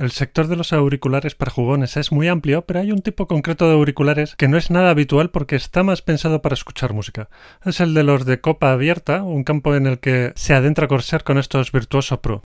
El sector de los auriculares para jugones es muy amplio, pero hay un tipo concreto de auriculares que no es nada habitual porque está más pensado para escuchar música. Es el de los de copa abierta, un campo en el que se adentra Corsair con estos Virtuoso Pro.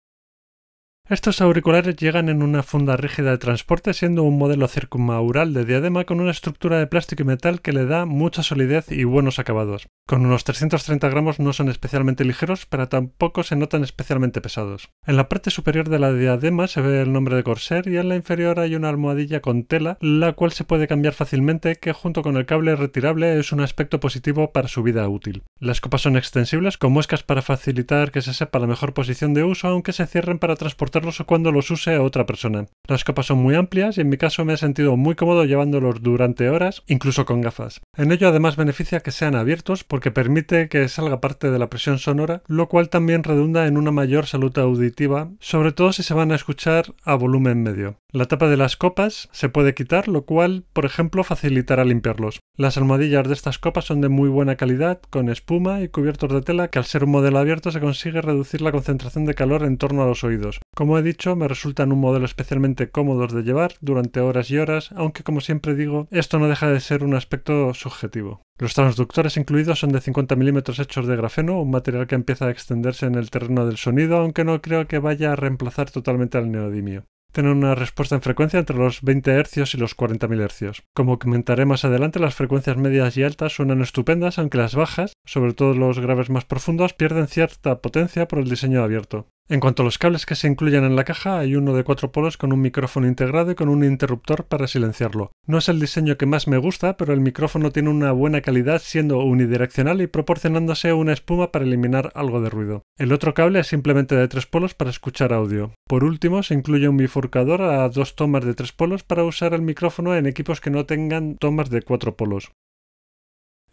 Estos auriculares llegan en una funda rígida de transporte, siendo un modelo circunmaural de diadema con una estructura de plástico y metal que le da mucha solidez y buenos acabados. Con unos 330 gramos no son especialmente ligeros, pero tampoco se notan especialmente pesados. En la parte superior de la diadema se ve el nombre de Corsair y en la inferior hay una almohadilla con tela, la cual se puede cambiar fácilmente, que junto con el cable retirable es un aspecto positivo para su vida útil. Las copas son extensibles con muescas para facilitar que se sepa la mejor posición de uso, aunque se cierren para transportar o cuando los use otra persona. Las copas son muy amplias y en mi caso me he sentido muy cómodo llevándolos durante horas, incluso con gafas. En ello además beneficia que sean abiertos porque permite que salga parte de la presión sonora, lo cual también redunda en una mayor salud auditiva, sobre todo si se van a escuchar a volumen medio. La tapa de las copas se puede quitar, lo cual, por ejemplo, facilitará limpiarlos. Las almohadillas de estas copas son de muy buena calidad, con espuma y cubiertos de tela que al ser un modelo abierto se consigue reducir la concentración de calor en torno a los oídos. Como he dicho, me resultan un modelo especialmente cómodos de llevar durante horas y horas, aunque como siempre digo, esto no deja de ser un aspecto subjetivo. Los transductores incluidos son de 50 mm hechos de grafeno, un material que empieza a extenderse en el terreno del sonido, aunque no creo que vaya a reemplazar totalmente al neodimio. Tienen una respuesta en frecuencia entre los 20 Hz y los 40.000 Hz. Como comentaré más adelante, las frecuencias medias y altas suenan estupendas, aunque las bajas, sobre todo los graves más profundos, pierden cierta potencia por el diseño abierto. En cuanto a los cables que se incluyen en la caja, hay uno de cuatro polos con un micrófono integrado y con un interruptor para silenciarlo. No es el diseño que más me gusta, pero el micrófono tiene una buena calidad siendo unidireccional y proporcionándose una espuma para eliminar algo de ruido. El otro cable es simplemente de tres polos para escuchar audio. Por último, se incluye un bifurcador a dos tomas de tres polos para usar el micrófono en equipos que no tengan tomas de cuatro polos.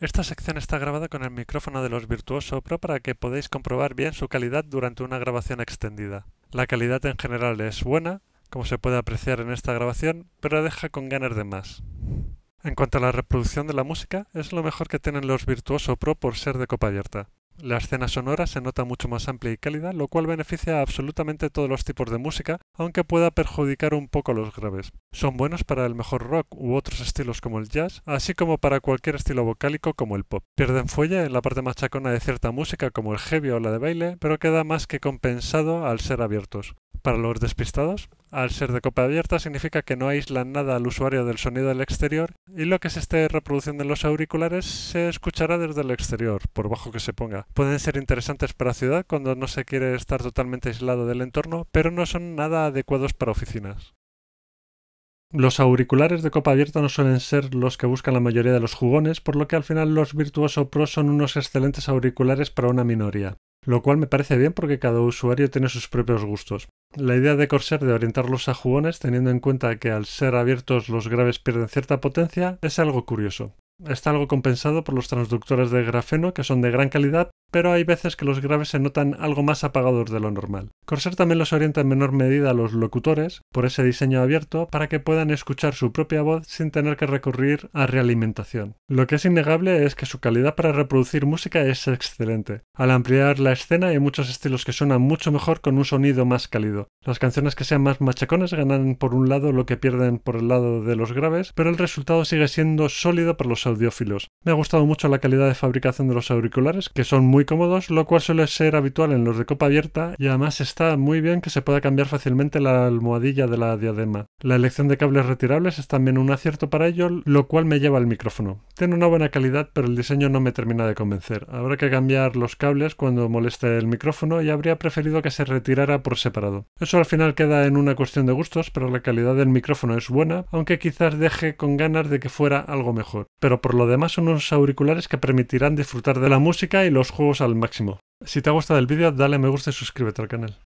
Esta sección está grabada con el micrófono de los Virtuoso Pro para que podáis comprobar bien su calidad durante una grabación extendida. La calidad en general es buena, como se puede apreciar en esta grabación, pero deja con ganas de más. En cuanto a la reproducción de la música, es lo mejor que tienen los Virtuoso Pro por ser de copa abierta. La escena sonora se nota mucho más amplia y cálida, lo cual beneficia a absolutamente todos los tipos de música, aunque pueda perjudicar un poco los graves. Son buenos para el mejor rock u otros estilos como el jazz, así como para cualquier estilo vocálico como el pop. Pierden fuelle en la parte machacona de cierta música como el heavy o la de baile, pero queda más que compensado al ser abiertos. Para los despistados, al ser de copa abierta significa que no aíslan nada al usuario del sonido del exterior y lo que se esté reproduciendo en los auriculares se escuchará desde el exterior, por bajo que se ponga. Pueden ser interesantes para ciudad cuando no se quiere estar totalmente aislado del entorno, pero no son nada adecuados para oficinas. Los auriculares de copa abierta no suelen ser los que buscan la mayoría de los jugones, por lo que al final los Virtuoso Pro son unos excelentes auriculares para una minoría, lo cual me parece bien porque cada usuario tiene sus propios gustos. La idea de Corsair de orientarlos a jugones, teniendo en cuenta que al ser abiertos los graves pierden cierta potencia es algo curioso. Está algo compensado por los transductores de grafeno que son de gran calidad pero hay veces que los graves se notan algo más apagados de lo normal. Corsair también los orienta en menor medida a los locutores, por ese diseño abierto, para que puedan escuchar su propia voz sin tener que recurrir a realimentación. Lo que es innegable es que su calidad para reproducir música es excelente. Al ampliar la escena hay muchos estilos que suenan mucho mejor con un sonido más cálido. Las canciones que sean más machacones ganan por un lado lo que pierden por el lado de los graves, pero el resultado sigue siendo sólido para los audiófilos. Me ha gustado mucho la calidad de fabricación de los auriculares, que son muy cómodos, lo cual suele ser habitual en los de copa abierta y además está muy bien que se pueda cambiar fácilmente la almohadilla de la diadema. La elección de cables retirables es también un acierto para ello, lo cual me lleva al micrófono. Tiene una buena calidad, pero el diseño no me termina de convencer. Habrá que cambiar los cables cuando moleste el micrófono y habría preferido que se retirara por separado. Eso al final queda en una cuestión de gustos, pero la calidad del micrófono es buena, aunque quizás deje con ganas de que fuera algo mejor. Pero por lo demás son unos auriculares que permitirán disfrutar de la música y los juegos al máximo. Si te ha gustado el vídeo, dale me gusta y suscríbete al canal.